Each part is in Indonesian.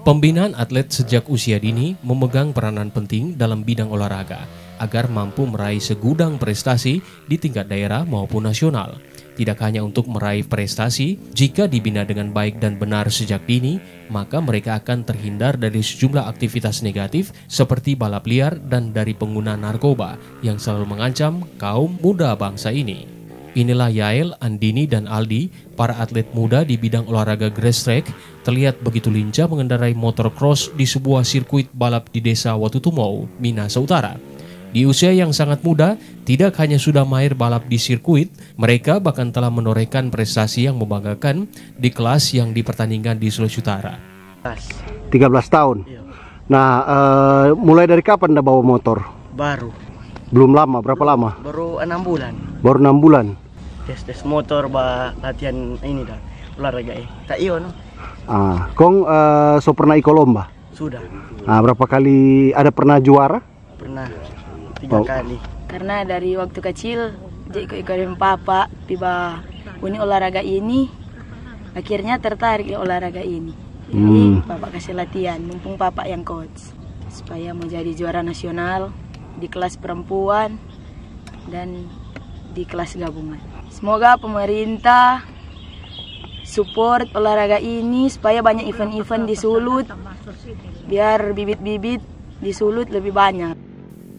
Pembinaan atlet sejak usia dini memegang peranan penting dalam bidang olahraga agar mampu meraih segudang prestasi di tingkat daerah maupun nasional. Tidak hanya untuk meraih prestasi, jika dibina dengan baik dan benar sejak dini, maka mereka akan terhindar dari sejumlah aktivitas negatif seperti balap liar dan dari pengguna narkoba yang selalu mengancam kaum muda bangsa ini. Inilah Yael, Andini, dan Aldi, para atlet muda di bidang olahraga grass track, terlihat begitu lincah mengendarai motor cross di sebuah sirkuit balap di desa Watutumau, Minasa Utara. Di usia yang sangat muda, tidak hanya sudah mahir balap di sirkuit, mereka bahkan telah menorehkan prestasi yang membanggakan di kelas yang dipertandingkan di Sulawesi Utara. 13 tahun. Iya. Nah, uh, mulai dari kapan Anda bawa motor? Baru belum lama, berapa lama? Baru enam bulan. Baru enam bulan. Tes tes motor, bah latihan ini dah olahraga eh. Tak iyo no. Ah, kong uh, so pernah ikut lomba? Sudah. Ah, berapa kali ada pernah juara? Pernah. Tiga oh. kali. Karena dari waktu kecil jadi ikut ikut papa tiba ini olahraga ini akhirnya tertarik di olahraga ini. Jadi hmm. papa kasih latihan, mumpung papa yang coach supaya mau jadi juara nasional di kelas perempuan dan di kelas gabungan. Semoga pemerintah support olahraga ini supaya banyak event-event di Sulut biar bibit-bibit di Sulut lebih banyak.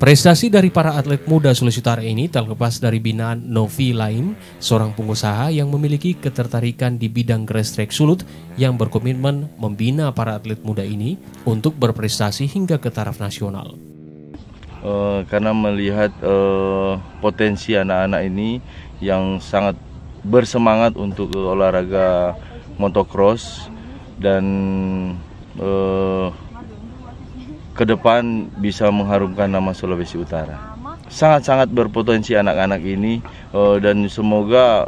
Prestasi dari para atlet muda Sulawesi Utara ini terlepas dari binaan Novi Laim, seorang pengusaha yang memiliki ketertarikan di bidang grestrek sulut yang berkomitmen membina para atlet muda ini untuk berprestasi hingga ke taraf nasional uh, karena melihat uh, potensi anak-anak ini yang sangat bersemangat untuk eh, olahraga motocross dan uh, ke depan bisa mengharumkan nama Sulawesi Utara. Sangat-sangat berpotensi anak-anak ini uh, dan semoga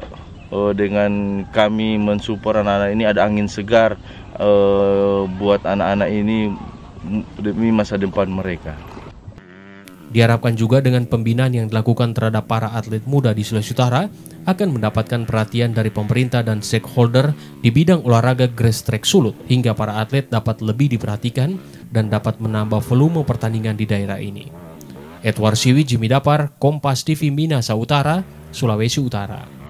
uh, dengan kami mensupport anak-anak ini ada angin segar uh, buat anak-anak ini demi masa depan mereka. Diharapkan juga dengan pembinaan yang dilakukan terhadap para atlet muda di Sulawesi Utara akan mendapatkan perhatian dari pemerintah dan stakeholder di bidang olahraga grass track sulut hingga para atlet dapat lebih diperhatikan dan dapat menambah volume pertandingan di daerah ini. Edward Siwi Jimmy Dapar, Kompas TV Minasa Utara, Sulawesi Utara.